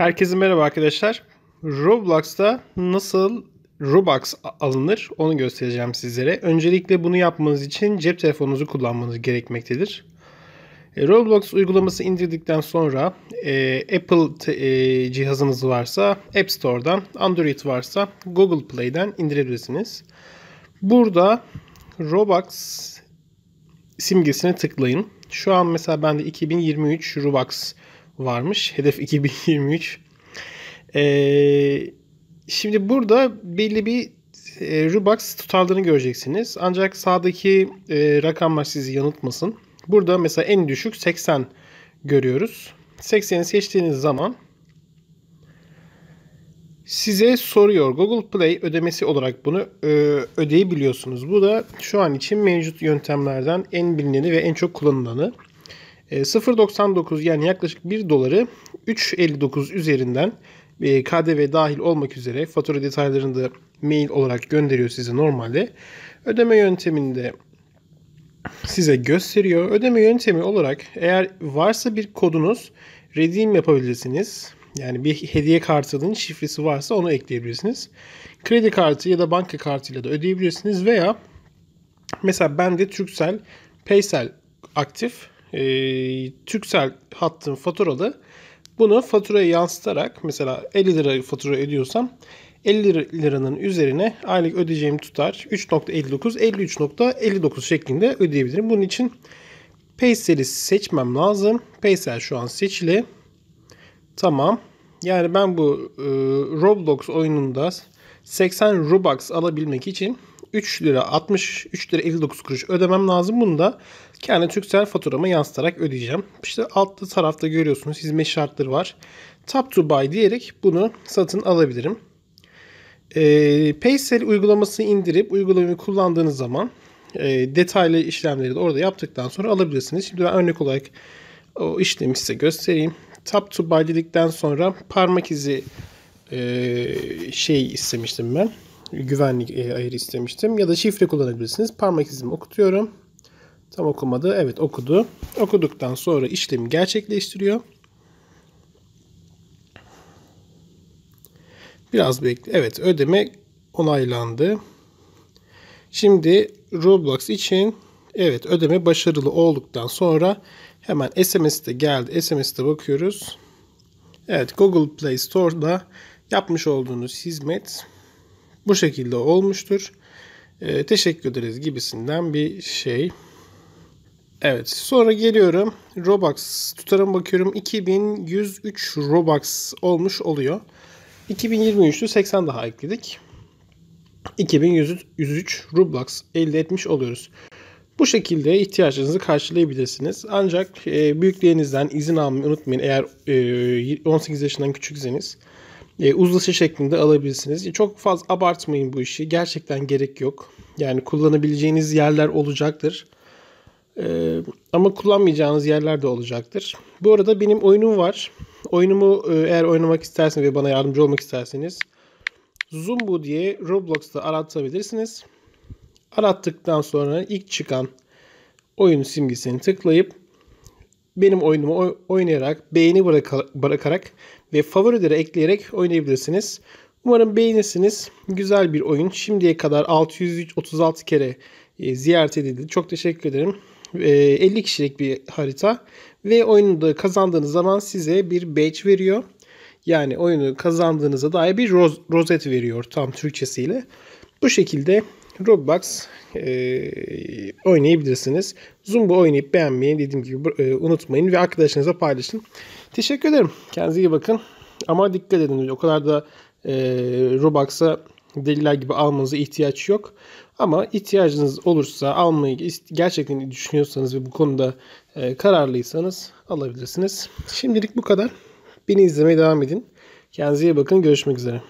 Herkese merhaba arkadaşlar. Roblox'ta nasıl Robux alınır onu göstereceğim sizlere. Öncelikle bunu yapmanız için cep telefonunuzu kullanmanız gerekmektedir. E, Roblox uygulaması indirdikten sonra e, Apple e, cihazınız varsa App Store'dan, Android varsa Google Play'den indirebilirsiniz. Burada Robux simgesine tıklayın. Şu an mesela bende 2023 Robux varmış. Hedef 2023. Ee, şimdi burada belli bir e, Rubox tutarlarını göreceksiniz. Ancak sağdaki e, rakamlar sizi yanıltmasın. Burada mesela en düşük 80 görüyoruz. 80'i seçtiğiniz zaman size soruyor. Google Play ödemesi olarak bunu e, ödeyebiliyorsunuz. Bu da şu an için mevcut yöntemlerden en bilineni ve en çok kullanılanı. 0.99 ee, yani yaklaşık 1 doları 3.59 üzerinden e, KDV dahil olmak üzere fatura detaylarını da mail olarak gönderiyor size normalde. Ödeme yönteminde size gösteriyor. Ödeme yöntemi olarak eğer varsa bir kodunuz redeem yapabilirsiniz. Yani bir hediye kartının şifresi varsa onu ekleyebilirsiniz. Kredi kartı ya da banka kartıyla da ödeyebilirsiniz veya mesela ben de Türksel, Paysel aktif e, Türksel hattın faturalı bunu faturaya yansıtarak mesela 50 lira fatura ediyorsam 50 liranın üzerine aylık ödeyeceğim tutar 3.59 53.59 şeklinde ödeyebilirim. Bunun için Paysel'i seçmem lazım. Paysel şu an seçili. Tamam. Yani ben bu e, Roblox oyununda 80 Robux alabilmek için 3 lira 63 lira 59 kuruş ödemem lazım. Bunu da kendi Türksel faturama yansıtarak ödeyeceğim. İşte altta tarafta görüyorsunuz hizmet şartları var. Tap to buy diyerek bunu satın alabilirim. E, Paysel uygulamasını indirip uygulamayı kullandığınız zaman e, detaylı işlemleri de orada yaptıktan sonra alabilirsiniz. Şimdi ben örnek olarak o işlemi size göstereyim. Tap to buy dedikten sonra parmak izi e, şey istemiştim ben. Güvenlik e, ayarı istemiştim. Ya da şifre kullanabilirsiniz. Parmak izimi okutuyorum. Tam okumadı. Evet okudu. Okuduktan sonra işlemi gerçekleştiriyor. Biraz bekle. Evet ödeme onaylandı. Şimdi Roblox için evet ödeme başarılı olduktan sonra hemen SMS de geldi. SMS'de bakıyoruz. Evet Google Play Store'da yapmış olduğunuz hizmet bu şekilde olmuştur. E, teşekkür ederiz gibisinden bir şey. Evet sonra geliyorum Robux tutarım bakıyorum 2103 Robux olmuş oluyor. 2023'lü 80 daha ekledik. 2103 Robux elde etmiş oluyoruz. Bu şekilde ihtiyaçlarınızı karşılayabilirsiniz. Ancak e, büyüklerinizden izin almayı unutmayın. Eğer e, 18 yaşından küçükseniz e, uzlaşı şeklinde alabilirsiniz. E, çok fazla abartmayın bu işi. Gerçekten gerek yok. Yani kullanabileceğiniz yerler olacaktır. E, ama kullanmayacağınız yerler de olacaktır. Bu arada benim oyunum var. Oyunumu e, eğer oynamak isterseniz ve bana yardımcı olmak isterseniz Zumbu diye Roblox'ta aratabilirsiniz. Arattıktan sonra ilk çıkan oyun simgesini tıklayıp benim oyunumu oynayarak, beğeni bırakarak ve favorilere ekleyerek oynayabilirsiniz. Umarım beğenirsiniz. Güzel bir oyun. Şimdiye kadar 636 kere e, ziyaret edildi. Çok teşekkür ederim. 50 e, kişilik bir harita ve oyunu da kazandığınız zaman size bir badge veriyor. Yani oyunu kazandığınıza dair bir roz rozet veriyor tam Türkçesiyle. Bu şekilde Roblox e, oynayabilirsiniz. Zumba oynayıp beğenmeyi dediğim gibi e, unutmayın ve arkadaşlarınıza paylaşın. Teşekkür ederim. Kendinize iyi bakın. Ama dikkat edin. O kadar da e, Robux'a deliler gibi almanıza ihtiyaç yok. Ama ihtiyacınız olursa almayı gerçekten düşünüyorsanız ve bu konuda e, kararlıysanız alabilirsiniz. Şimdilik bu kadar. Beni izlemeye devam edin. Kendinize iyi bakın. Görüşmek üzere.